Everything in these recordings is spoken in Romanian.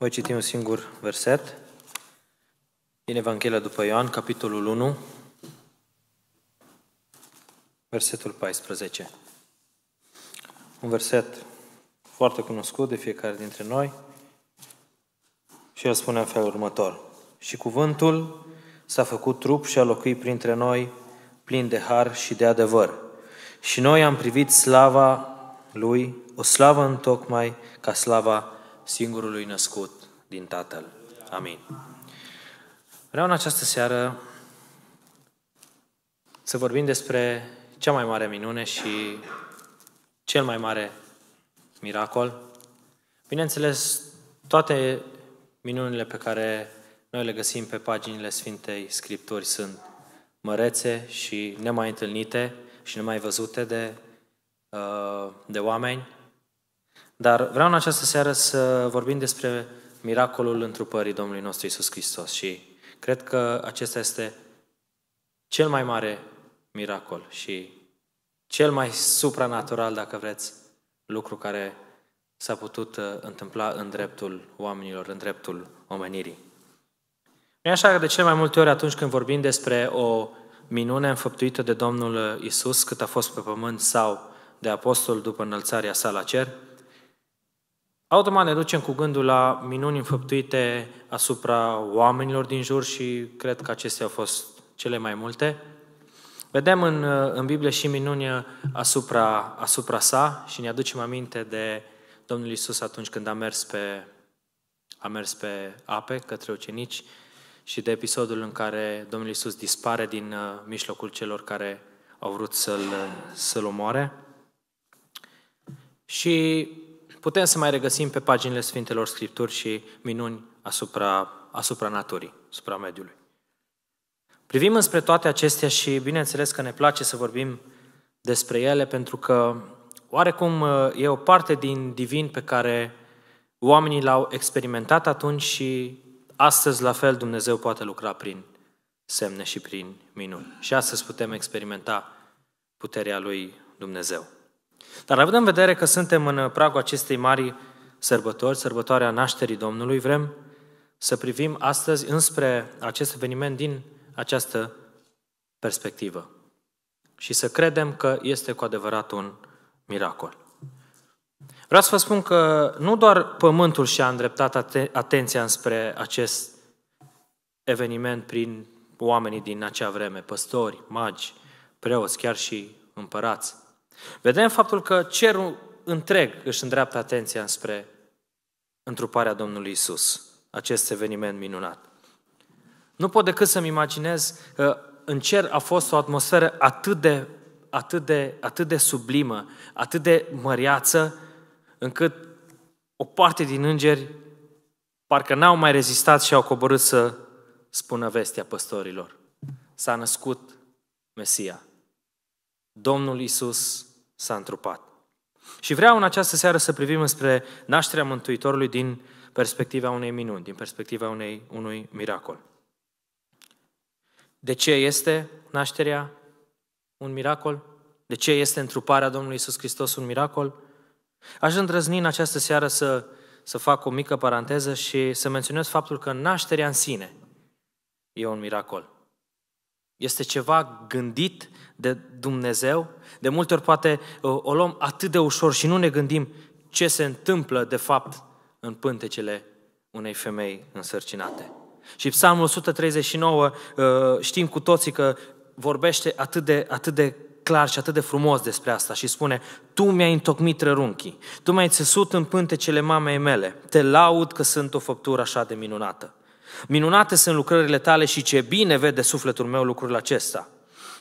Voi citi un singur verset din Evanghelia după Ioan, capitolul 1, versetul 14. Un verset foarte cunoscut de fiecare dintre noi și el spune în felul următor. Și cuvântul s-a făcut trup și a locuit printre noi plin de har și de adevăr. Și noi am privit slava lui, o slavă întocmai ca slava singurului născut din Tatăl. Amin. Vreau în această seară să vorbim despre cea mai mare minune și cel mai mare miracol. Bineînțeles, toate minunile pe care noi le găsim pe paginile Sfintei Scripturi sunt mărețe și nemai întâlnite și nemai văzute de, uh, de oameni. Dar vreau în această seară să vorbim despre miracolul întrupării Domnului nostru Isus Hristos și cred că acesta este cel mai mare miracol și cel mai supranatural, dacă vreți, lucru care s-a putut uh, întâmpla în dreptul oamenilor, în dreptul omenirii. E așa că de cele mai multe ori atunci când vorbim despre o minune înfăptuită de Domnul Isus, cât a fost pe pământ sau de apostol după înălțarea sa la cer, automat ne ducem cu gândul la minuni înfăptuite asupra oamenilor din jur și cred că acestea au fost cele mai multe. Vedem în, în Biblie și minuni asupra, asupra sa și ne aducem aminte de Domnul Isus atunci când a mers pe, a mers pe ape către ucenici și de episodul în care Domnul Isus dispare din uh, mijlocul celor care au vrut să-l, să-l omoare. Și putem să mai regăsim pe paginile Sfintelor Scripturi și minuni asupra, asupra naturii, asupra mediului. Privim înspre toate acestea și bineînțeles că ne place să vorbim despre ele pentru că oarecum e o parte din divin pe care oamenii l-au experimentat atunci și astăzi la fel Dumnezeu poate lucra prin semne și prin minuni. Și astăzi putem experimenta puterea lui Dumnezeu. Dar având în vedere că suntem în pragul acestei mari sărbători, sărbătoarea nașterii Domnului, vrem să privim astăzi înspre acest eveniment din această perspectivă și să credem că este cu adevărat un miracol. Vreau să vă spun că nu doar pământul și-a îndreptat atenția spre acest eveniment prin oamenii din acea vreme, păstori, magi, preoți, chiar și împărați, Vedem faptul că cerul întreg își îndreaptă atenția spre întruparea Domnului Isus, acest eveniment minunat. Nu pot decât să-mi imaginez că în cer a fost o atmosferă atât de, atât de, atât de sublimă, atât de măreață, încât o parte din îngeri parcă n-au mai rezistat și au coborât să spună vestea păstorilor. S-a născut Mesia. Domnul Isus s-a întrupat. Și vreau în această seară să privim spre nașterea Mântuitorului din perspectiva unei minuni, din perspectiva unei, unui miracol. De ce este nașterea un miracol? De ce este întruparea Domnului Isus Hristos un miracol? Aș îndrăzni în această seară să, să fac o mică paranteză și să menționez faptul că nașterea în sine e un miracol. Este ceva gândit de Dumnezeu? De multe ori poate uh, o luăm atât de ușor și nu ne gândim ce se întâmplă de fapt în pântecele unei femei însărcinate. Și Psalmul 139 uh, știm cu toții că vorbește atât de, atât de clar și atât de frumos despre asta și spune Tu mi-ai întocmit rărunchii, Tu mi-ai țesut în pântecele mamei mele, te laud că sunt o făptură așa de minunată. Minunate sunt lucrările tale și ce bine vede sufletul meu lucrul acesta.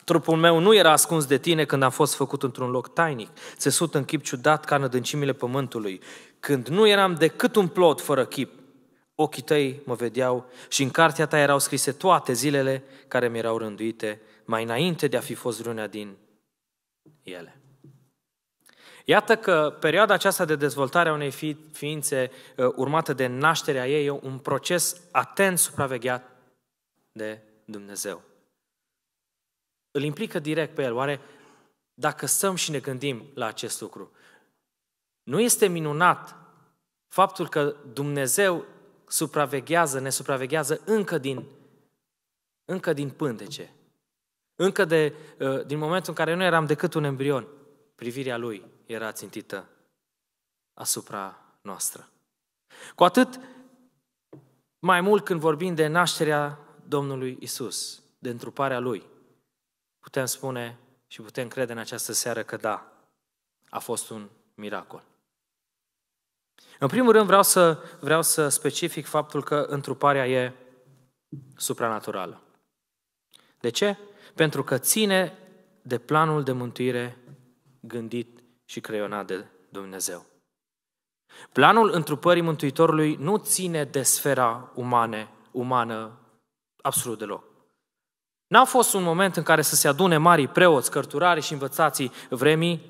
Trupul meu nu era ascuns de tine când am fost făcut într-un loc tainic, țesut în chip ciudat ca în adâncimile pământului, când nu eram decât un plot fără chip. Ochii tăi mă vedeau și în cartea ta erau scrise toate zilele care mi erau rânduite mai înainte de a fi fost vreuna din ele. Iată că perioada aceasta de dezvoltare a unei fi, ființe uh, urmată de nașterea ei e un proces atent supravegheat de Dumnezeu. Îl implică direct pe el. Oare dacă stăm și ne gândim la acest lucru, nu este minunat faptul că Dumnezeu supraveghează, ne supraveghează încă din, încă din pântece, încă de, uh, din momentul în care nu eram decât un embrion – privirea lui era țintită asupra noastră. Cu atât mai mult când vorbim de nașterea Domnului Isus, de întruparea Lui, putem spune și putem crede în această seară că da, a fost un miracol. În primul rând vreau să, vreau să specific faptul că întruparea e supranaturală. De ce? Pentru că ține de planul de mântuire gândit și creionat de Dumnezeu. Planul întrupării Mântuitorului nu ține de sfera umane, umană absolut deloc. N-a fost un moment în care să se adune marii preoți, cărturari și învățații vremii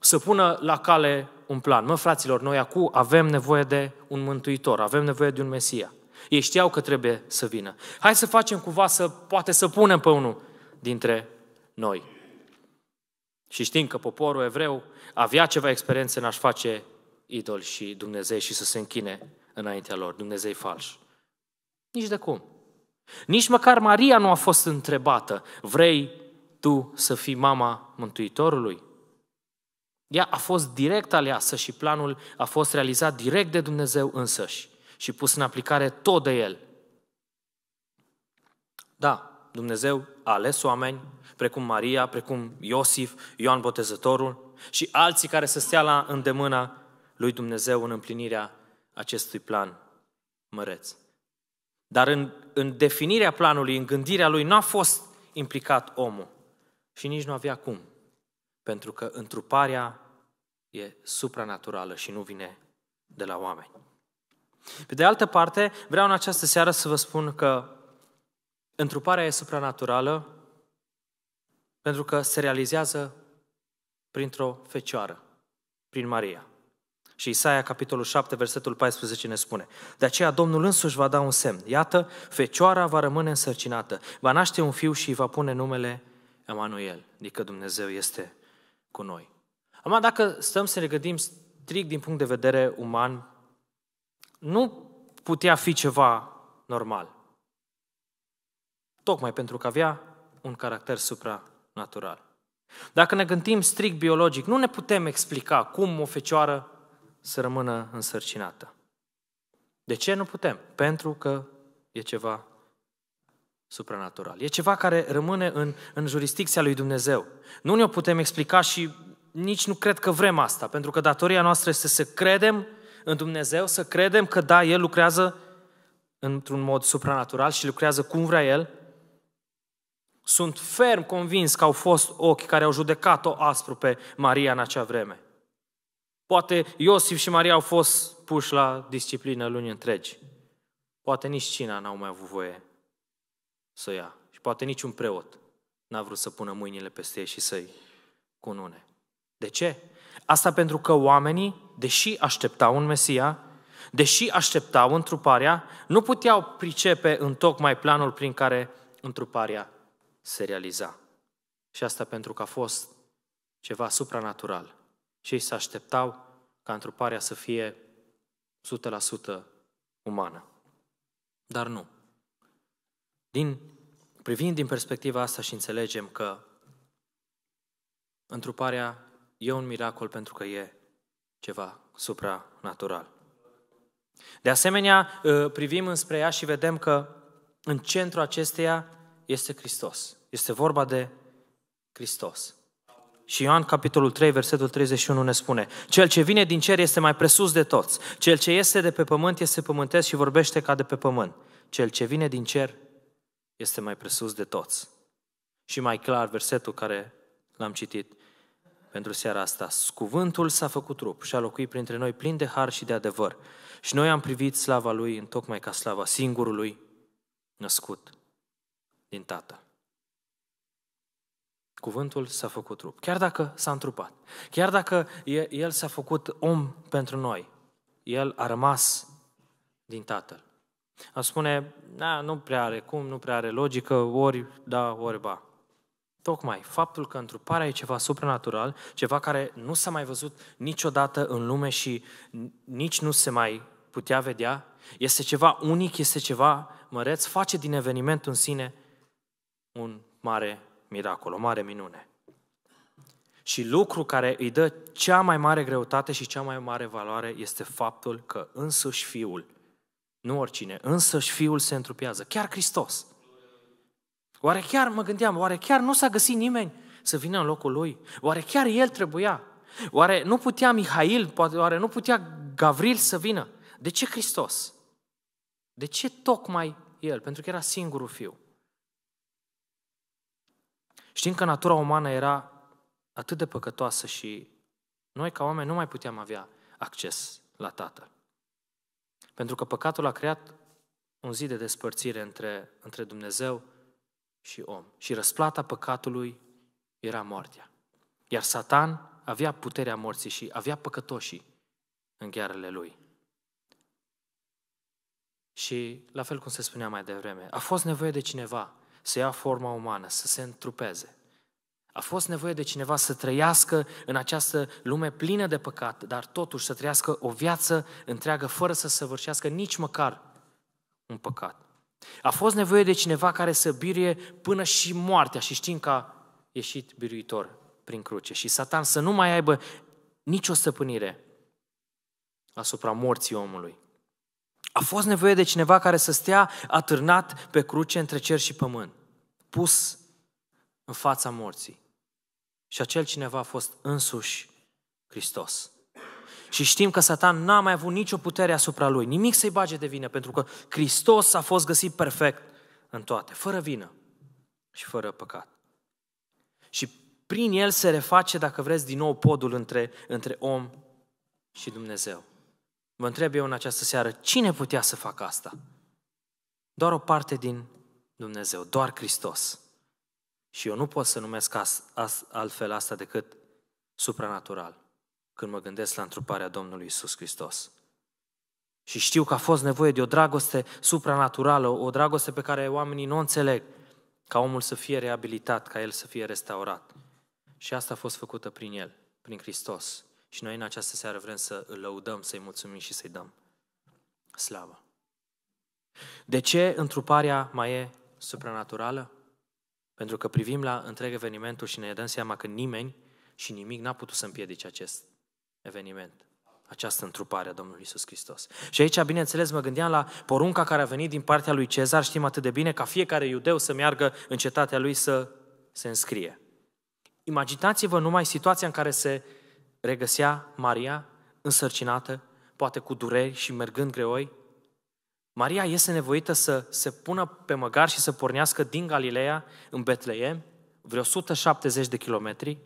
să pună la cale un plan. Mă, fraților, noi acum avem nevoie de un mântuitor, avem nevoie de un Mesia. Ei știau că trebuie să vină. Hai să facem cumva să poate să punem pe unul dintre noi. Și știm că poporul evreu avea ceva experiențe în a-și face idol și Dumnezeu și să se închine înaintea lor, Dumnezeu fals. Nici de cum. Nici măcar Maria nu a fost întrebată, vrei tu să fii mama Mântuitorului? Ea a fost direct aleasă și planul a fost realizat direct de Dumnezeu însăși și pus în aplicare tot de El. Da, Dumnezeu a ales oameni precum Maria, precum Iosif, Ioan Botezătorul și alții care să stea la îndemâna lui Dumnezeu în împlinirea acestui plan măreț. Dar în, în definirea planului, în gândirea lui, nu a fost implicat omul și nici nu avea cum, pentru că întruparea e supranaturală și nu vine de la oameni. Pe de altă parte, vreau în această seară să vă spun că întruparea e supranaturală pentru că se realizează printr-o fecioară, prin Maria. Și Isaia, capitolul 7, versetul 14 ne spune, De aceea Domnul însuși va da un semn. Iată, fecioara va rămâne însărcinată, va naște un fiu și îi va pune numele Emanuel, adică Dumnezeu este cu noi. Acum, dacă stăm să ne gândim strict din punct de vedere uman, nu putea fi ceva normal. Tocmai pentru că avea un caracter supra natural. Dacă ne gândim strict biologic, nu ne putem explica cum o fecioară să rămână însărcinată. De ce nu putem? Pentru că e ceva supranatural. E ceva care rămâne în, în jurisdicția lui Dumnezeu. Nu ne-o putem explica și nici nu cred că vrem asta, pentru că datoria noastră este să credem în Dumnezeu, să credem că da, El lucrează într-un mod supranatural și lucrează cum vrea El sunt ferm convins că au fost ochi care au judecat-o aspru pe Maria în acea vreme. Poate Iosif și Maria au fost puși la disciplină luni întregi. Poate nici cina n-au mai avut voie să ia. Și poate nici un preot n-a vrut să pună mâinile peste ei și să-i cunune. De ce? Asta pentru că oamenii, deși așteptau un Mesia, deși așteptau întruparea, nu puteau pricepe în tocmai planul prin care întruparea se realiza. Și asta pentru că a fost ceva supranatural. Și ei se așteptau ca întruparea să fie 100% umană. Dar nu. Din, privind din perspectiva asta și înțelegem că întruparea e un miracol pentru că e ceva supranatural. De asemenea, ă, privim înspre ea și vedem că în centrul acesteia este Hristos. Este vorba de Hristos. Și Ioan, capitolul 3, versetul 31 ne spune Cel ce vine din cer este mai presus de toți. Cel ce este de pe pământ este pământesc și vorbește ca de pe pământ. Cel ce vine din cer este mai presus de toți. Și mai clar versetul care l-am citit pentru seara asta. Cuvântul s-a făcut trup și a locuit printre noi plin de har și de adevăr. Și noi am privit slava Lui în tocmai ca slava singurului născut din Tatăl. Cuvântul s-a făcut trup. Chiar dacă s-a întrupat, chiar dacă El s-a făcut om pentru noi, El a rămas din Tatăl. A spune, da, nu prea are cum, nu prea are logică, ori da, ori ba. Tocmai faptul că întruparea e ceva supranatural, ceva care nu s-a mai văzut niciodată în lume și nici nu se mai putea vedea, este ceva unic, este ceva măreț, face din eveniment în sine un mare miracol, o mare minune. Și lucru care îi dă cea mai mare greutate și cea mai mare valoare este faptul că însuși Fiul, nu oricine, însuși Fiul se întrupează, chiar Hristos. Oare chiar, mă gândeam, oare chiar nu s-a găsit nimeni să vină în locul lui? Oare chiar el trebuia? Oare nu putea Mihail, poate, oare nu putea Gavril să vină? De ce Hristos? De ce tocmai el? Pentru că era singurul fiu. Știm că natura umană era atât de păcătoasă și noi ca oameni nu mai puteam avea acces la Tatăl. Pentru că păcatul a creat un zid de despărțire între, între Dumnezeu și om. Și răsplata păcatului era moartea. Iar Satan avea puterea morții și avea păcătoșii în ghearele lui. Și la fel cum se spunea mai devreme, a fost nevoie de cineva să ia forma umană, să se întrupeze. A fost nevoie de cineva să trăiască în această lume plină de păcat, dar totuși să trăiască o viață întreagă fără să săvârșească nici măcar un păcat. A fost nevoie de cineva care să birie până și moartea și știm că a ieșit biruitor prin cruce și Satan să nu mai aibă nicio stăpânire asupra morții omului. A fost nevoie de cineva care să stea atârnat pe cruce între cer și pământ, pus în fața morții. Și acel cineva a fost însuși Hristos. Și știm că Satan n-a mai avut nicio putere asupra lui, nimic să-i bage de vină, pentru că Hristos a fost găsit perfect în toate, fără vină și fără păcat. Și prin el se reface, dacă vreți, din nou podul între, între om și Dumnezeu. Vă întreb eu în această seară, cine putea să facă asta? Doar o parte din Dumnezeu, doar Hristos. Și eu nu pot să numesc as, as, altfel asta decât supranatural, când mă gândesc la întruparea Domnului Isus Hristos. Și știu că a fost nevoie de o dragoste supranaturală, o dragoste pe care oamenii nu o înțeleg, ca omul să fie reabilitat, ca el să fie restaurat. Și asta a fost făcută prin el, prin Hristos. Și noi în această seară vrem să îl lăudăm, să-i mulțumim și să-i dăm slavă. De ce întruparea mai e supranaturală? Pentru că privim la întreg evenimentul și ne dăm seama că nimeni și nimic n-a putut să împiedice acest eveniment, această întrupare a Domnului Isus Hristos. Și aici, bineînțeles, mă gândeam la porunca care a venit din partea lui Cezar, știm atât de bine, ca fiecare iudeu să meargă în cetatea lui să se înscrie. Imaginați-vă numai situația în care se regăsea Maria însărcinată, poate cu dureri și mergând greoi, Maria este nevoită să se pună pe măgar și să pornească din Galileea în Betleem, vreo 170 de kilometri,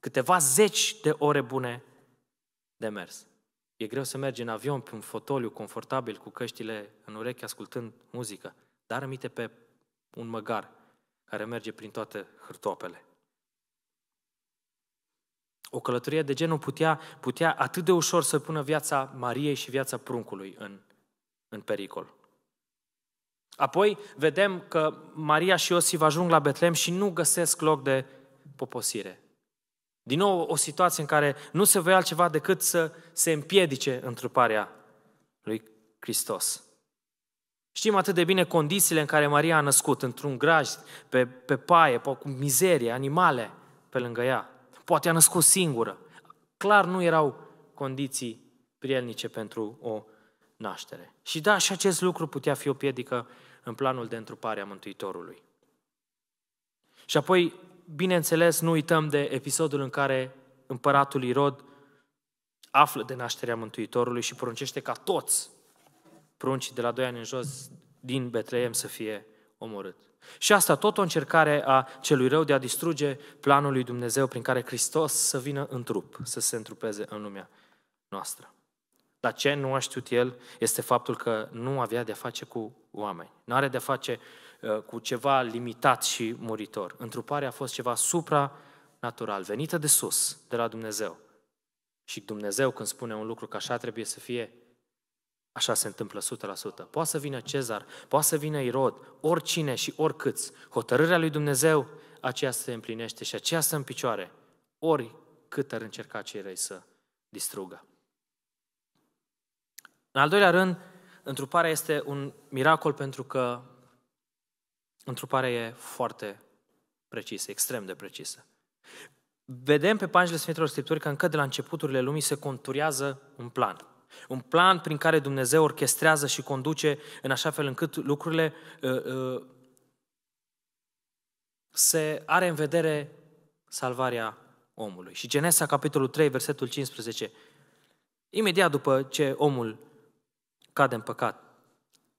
câteva zeci de ore bune de mers. E greu să mergi în avion pe un fotoliu confortabil cu căștile în urechi ascultând muzică, dar amite pe un măgar care merge prin toate hârtoapele o călătorie de genul putea, putea atât de ușor să pună viața Mariei și viața pruncului în, în pericol. Apoi vedem că Maria și Iosif ajung la Betlem și nu găsesc loc de poposire. Din nou o situație în care nu se voia altceva decât să se împiedice întruparea lui Hristos. Știm atât de bine condițiile în care Maria a născut, într-un graj, pe, pe paie, pe, cu mizerie, animale pe lângă ea. Poate a născut singură. Clar nu erau condiții prielnice pentru o naștere. Și da, și acest lucru putea fi o piedică în planul de întrupare a Mântuitorului. Și apoi, bineînțeles, nu uităm de episodul în care împăratul Irod află de nașterea Mântuitorului și pruncește ca toți pruncii de la doi ani în jos din Betleem să fie omorât. Și asta tot o încercare a celui rău de a distruge planul lui Dumnezeu prin care Hristos să vină în trup, să se întrupeze în lumea noastră. Dar ce nu a știut el este faptul că nu avea de-a face cu oameni. Nu are de-a face uh, cu ceva limitat și muritor. Întruparea a fost ceva supranatural, venită de sus, de la Dumnezeu. Și Dumnezeu când spune un lucru că așa trebuie să fie, Așa se întâmplă 100%. Poate să vină Cezar, poate să vină Irod, oricine și oricâți. Hotărârea lui Dumnezeu, aceea se împlinește și aceea stă în picioare, ori cât ar încerca cei răi să distrugă. În al doilea rând, întruparea este un miracol pentru că întruparea e foarte precisă, extrem de precisă. Vedem pe paginile Sfintelor Scripturi că încă de la începuturile lumii se conturează un plan – un plan prin care Dumnezeu orchestrează și conduce în așa fel încât lucrurile uh, uh, se are în vedere salvarea omului. Și Genesa, capitolul 3, versetul 15. Imediat după ce omul cade în păcat,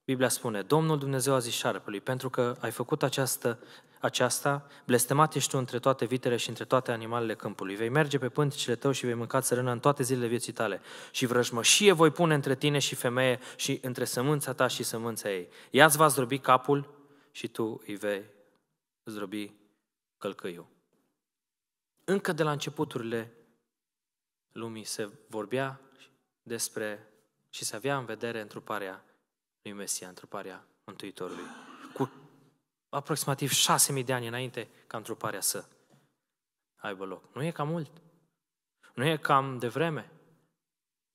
Biblia spune, Domnul Dumnezeu a zis șarpelui, pentru că ai făcut această aceasta, blestemat ești tu între toate vitele și între toate animalele câmpului. Vei merge pe pânticile tău și vei mânca țărână în toate zilele vieții tale. Și vrăjmășie voi pune între tine și femeie și între sămânța ta și sămânța ei. ia va zdrobi capul și tu îi vei zdrobi călcăiul. Încă de la începuturile lumii se vorbea despre și se avea în vedere întruparea lui Mesia, întruparea Mântuitorului aproximativ șase mii de ani înainte ca întruparea să aibă loc. Nu e cam mult? Nu e cam de vreme?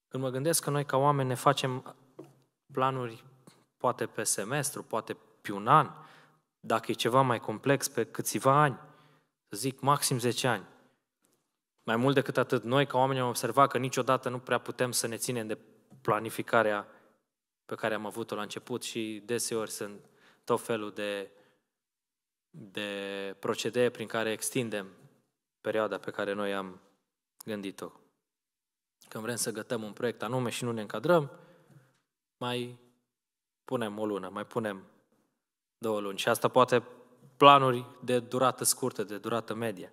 Când mă gândesc că noi ca oameni ne facem planuri poate pe semestru, poate pe un an, dacă e ceva mai complex, pe câțiva ani, să zic maxim 10 ani. Mai mult decât atât, noi ca oameni am observat că niciodată nu prea putem să ne ținem de planificarea pe care am avut-o la început și deseori sunt tot felul de de procedee prin care extindem perioada pe care noi am gândit-o. Când vrem să gătăm un proiect anume și nu ne încadrăm, mai punem o lună, mai punem două luni. Și asta poate planuri de durată scurtă, de durată medie.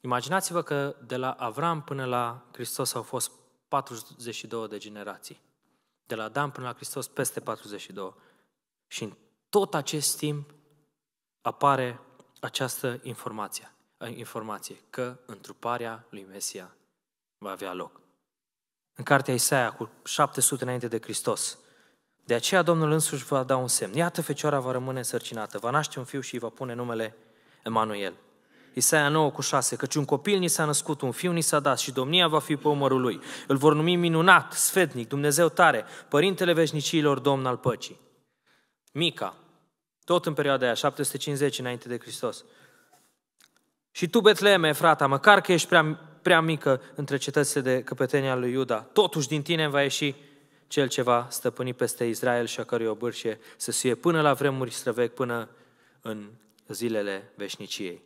Imaginați-vă că de la Avram până la Hristos au fost 42 de generații. De la Adam până la Hristos peste 42. Și în tot acest timp apare această informație, informație că întruparea lui Mesia va avea loc. În cartea Isaia, cu 700 înainte de Hristos, de aceea Domnul însuși va da un semn. Iată, fecioara va rămâne însărcinată, va naște un fiu și îi va pune numele Emanuel. Isaia 9 cu 6, căci un copil ni s-a născut, un fiu ni s-a dat și domnia va fi pe umărul lui. Îl vor numi minunat, sfetnic, Dumnezeu tare, părintele veșnicilor, domn al păcii. Mica, tot în perioada aia, 750 înainte de Hristos. Și tu, Betleeme, frata, măcar că ești prea, prea mică între cetățile de căpetenia lui Iuda, totuși din tine va ieși cel ce va stăpâni peste Israel și a cărui obârșie să suie până la vremuri străvec, până în zilele veșniciei.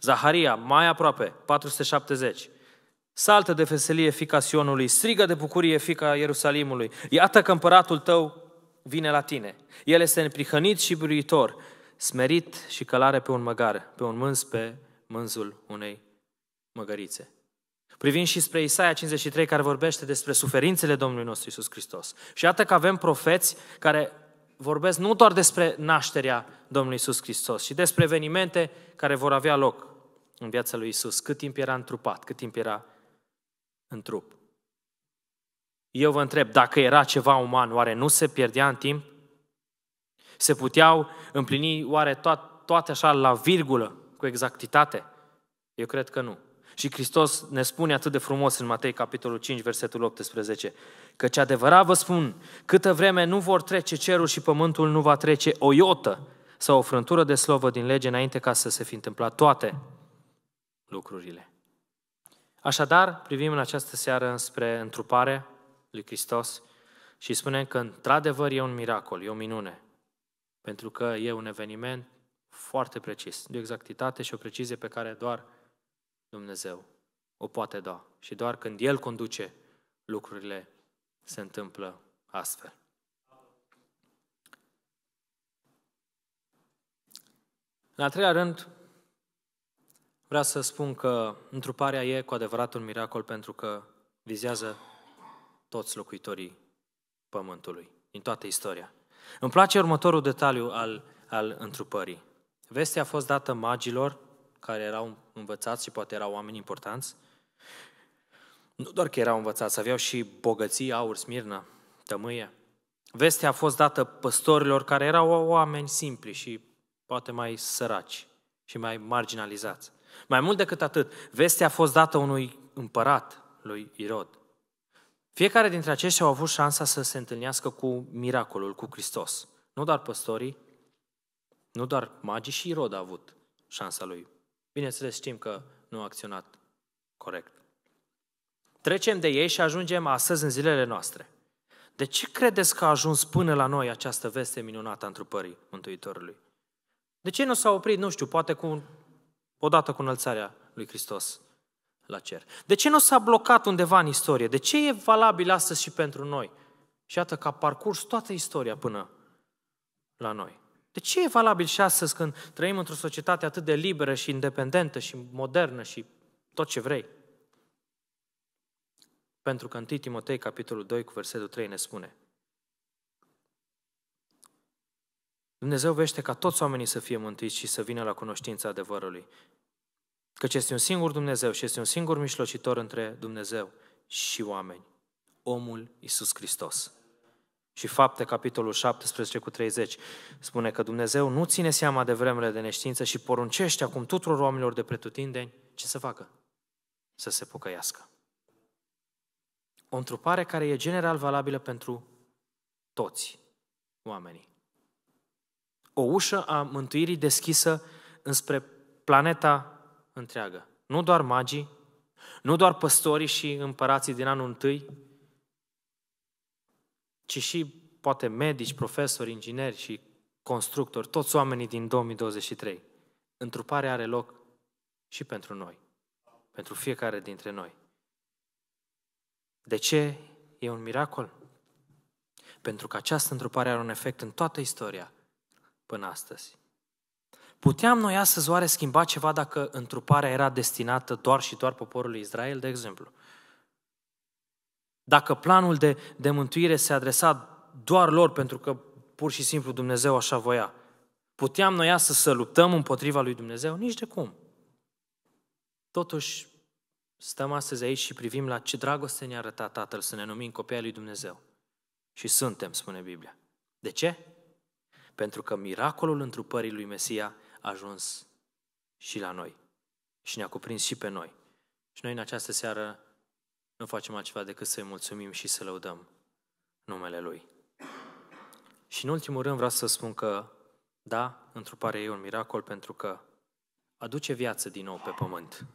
Zaharia, mai aproape, 470. Saltă de feselie fica Sionului, strigă de bucurie fica Ierusalimului. Iată că împăratul tău vine la tine. El este neprihănit și biruitor, smerit și călare pe un măgar, pe un mânz, pe mânzul unei măgărițe. Privim și spre Isaia 53, care vorbește despre suferințele Domnului nostru Isus Hristos. Și iată că avem profeți care vorbesc nu doar despre nașterea Domnului Isus Hristos, ci despre evenimente care vor avea loc în viața lui Isus, cât timp era întrupat, cât timp era în trup. Eu vă întreb, dacă era ceva uman, oare nu se pierdea în timp? Se puteau împlini oare to- toate așa la virgulă, cu exactitate? Eu cred că nu. Și Hristos ne spune atât de frumos în Matei capitolul 5, versetul 18, că ce adevărat vă spun, câtă vreme nu vor trece cerul și pământul nu va trece o iotă sau o frântură de slovă din lege înainte ca să se fi întâmplat toate lucrurile. Așadar, privim în această seară înspre întrupare, lui Hristos și spunem că într-adevăr e un miracol, e o minune, pentru că e un eveniment foarte precis, de o exactitate și o precizie pe care doar Dumnezeu o poate da. Și doar când El conduce, lucrurile se întâmplă astfel. În al treilea rând, vreau să spun că întruparea e cu adevărat un miracol pentru că vizează toți locuitorii pământului, din toată istoria. Îmi place următorul detaliu al, al întrupării. Vestea a fost dată magilor care erau învățați și poate erau oameni importanți. Nu doar că erau învățați, aveau și bogății, aur, smirnă, tămâie. Vestea a fost dată păstorilor care erau oameni simpli și poate mai săraci și mai marginalizați. Mai mult decât atât, vestea a fost dată unui împărat lui Irod, fiecare dintre aceștia au avut șansa să se întâlnească cu miracolul, cu Hristos. Nu doar păstorii, nu doar magii și Irod a avut șansa lui. Bineînțeles, știm că nu a acționat corect. Trecem de ei și ajungem astăzi în zilele noastre. De ce credeți că a ajuns până la noi această veste minunată a întrupării Mântuitorului? De ce nu s-a oprit, nu știu, poate cu, odată cu înălțarea lui Hristos? la cer. De ce nu s-a blocat undeva în istorie? De ce e valabil astăzi și pentru noi? Și iată că a parcurs toată istoria până la noi. De ce e valabil și astăzi când trăim într-o societate atât de liberă și independentă și modernă și tot ce vrei? Pentru că în Timotei, capitolul 2, cu versetul 3 ne spune Dumnezeu vește ca toți oamenii să fie mântuiți și să vină la cunoștința adevărului. Căci este un singur Dumnezeu și este un singur mișlocitor între Dumnezeu și oameni. Omul Isus Hristos. Și fapte, capitolul 17 cu 30, spune că Dumnezeu nu ține seama de vremurile de neștiință și poruncește acum tuturor oamenilor de pretutindeni ce să facă? Să se pocăiască. O întrupare care e general valabilă pentru toți oamenii. O ușă a mântuirii deschisă înspre planeta întreagă. Nu doar magii, nu doar păstorii și împărații din anul întâi, ci și poate medici, profesori, ingineri și constructori, toți oamenii din 2023. Întruparea are loc și pentru noi, pentru fiecare dintre noi. De ce e un miracol? Pentru că această întrupare are un efect în toată istoria până astăzi. Puteam noi astăzi oare schimba ceva dacă întruparea era destinată doar și doar poporului Israel, de exemplu? Dacă planul de, de mântuire se adresa doar lor pentru că pur și simplu Dumnezeu așa voia, puteam noi astăzi să luptăm împotriva lui Dumnezeu? Nici de cum. Totuși, stăm astăzi aici și privim la ce dragoste ne-a arătat Tatăl să ne numim copiii lui Dumnezeu. Și suntem, spune Biblia. De ce? Pentru că miracolul întrupării lui Mesia a ajuns și la noi și ne-a cuprins și pe noi. Și noi în această seară nu facem altceva decât să-i mulțumim și să lăudăm numele Lui. Și în ultimul rând vreau să spun că, da, întruparea e un miracol pentru că aduce viață din nou pe pământ.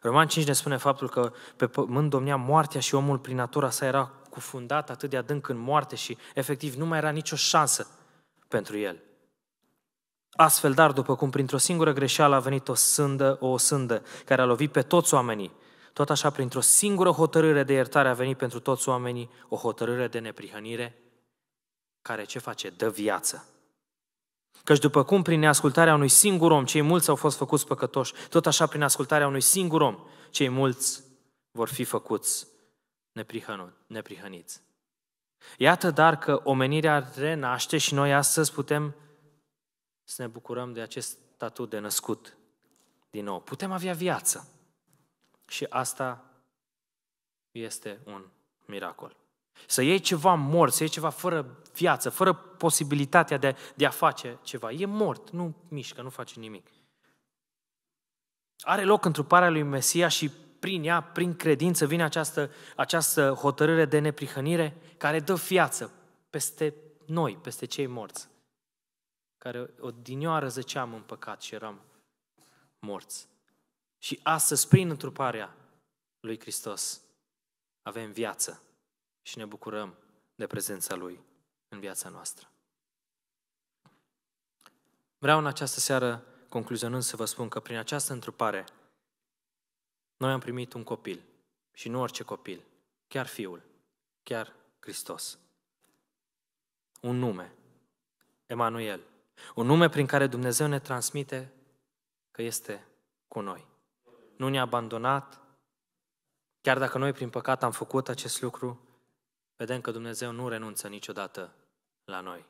Roman 5 ne spune faptul că pe pământ domnea moartea și omul prin natura sa era cufundat atât de adânc în moarte și efectiv nu mai era nicio șansă pentru el. Astfel, dar, după cum printr-o singură greșeală a venit o sândă, o sândă care a lovit pe toți oamenii, tot așa, printr-o singură hotărâre de iertare a venit pentru toți oamenii o hotărâre de neprihănire, care ce face? Dă viață. Căci după cum prin neascultarea unui singur om cei mulți au fost făcuți păcătoși, tot așa prin ascultarea unui singur om cei mulți vor fi făcuți neprihăniți. Iată dar că omenirea renaște și noi astăzi putem să ne bucurăm de acest statut de născut din nou. Putem avea viață. Și asta este un miracol. Să iei ceva mort, să iei ceva fără viață, fără posibilitatea de, de a face ceva. E mort, nu mișcă, nu face nimic. Are loc întruparea lui Mesia și prin ea, prin credință, vine această, această hotărâre de neprihănire care dă viață peste noi, peste cei morți care odinioară zăceam în păcat și eram morți. Și astăzi, prin întruparea lui Hristos, avem viață și ne bucurăm de prezența Lui în viața noastră. Vreau în această seară, concluzionând, să vă spun că prin această întrupare noi am primit un copil și nu orice copil, chiar Fiul, chiar Hristos. Un nume, Emanuel, un nume prin care Dumnezeu ne transmite că este cu noi. Nu ne-a abandonat, chiar dacă noi prin păcat am făcut acest lucru, vedem că Dumnezeu nu renunță niciodată la noi.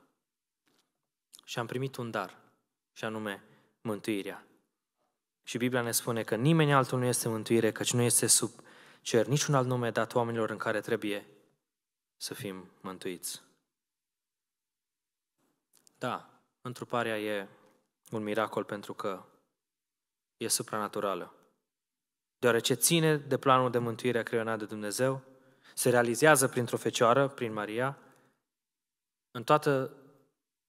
Și am primit un dar, și anume mântuirea. Și Biblia ne spune că nimeni altul nu este mântuire, căci nu este sub cer niciun alt nume dat oamenilor în care trebuie să fim mântuiți. Da, întruparea e un miracol pentru că e supranaturală. Deoarece ține de planul de mântuire a creionat de Dumnezeu, se realizează printr-o fecioară, prin Maria, în, toată,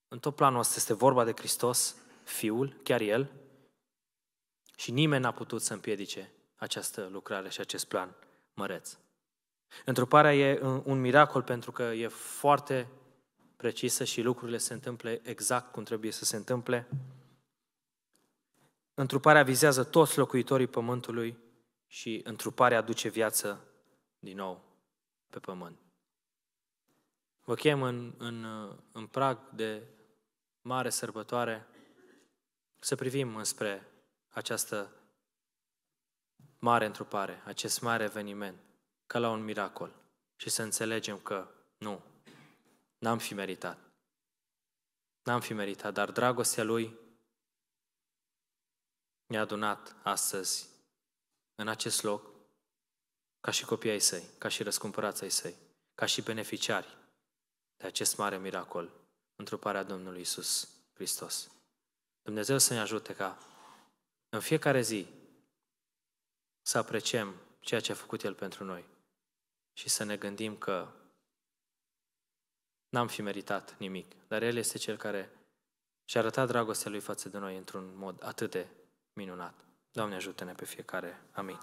în tot planul ăsta este vorba de Hristos, Fiul, chiar El, și nimeni n-a putut să împiedice această lucrare și acest plan măreț. Întruparea e un miracol pentru că e foarte precisă și lucrurile se întâmple exact cum trebuie să se întâmple. Întruparea vizează toți locuitorii pământului și întruparea aduce viață din nou pe pământ. Vă chem în, în, în prag de mare sărbătoare să privim înspre această mare întrupare, acest mare eveniment, ca la un miracol și să înțelegem că nu, N-am fi meritat. N-am fi meritat, dar dragostea Lui ne-a adunat astăzi în acest loc ca și copii ai săi, ca și răscumpărați ai săi, ca și beneficiari de acest mare miracol, întruparea Domnului Isus Hristos. Dumnezeu să ne ajute ca în fiecare zi să apreciem ceea ce a făcut El pentru noi și să ne gândim că N-am fi meritat nimic, dar El este Cel care și-a arătat dragostea Lui față de noi într-un mod atât de minunat. Doamne ajută-ne pe fiecare. Amin.